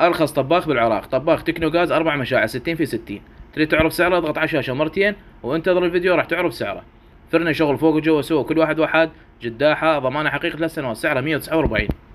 ارخص طباخ بالعراق طباخ تكنو غاز اربع مشاعر 60 في 60 تريد تعرف سعره اضغط على الشاشه مرتين وانتظر الفيديو راح تعرف سعره فرنا شغل فوق وجوه سوى كل واحد واحد جداحه ضمانه حقيقه ثلاث سنوات سعره 149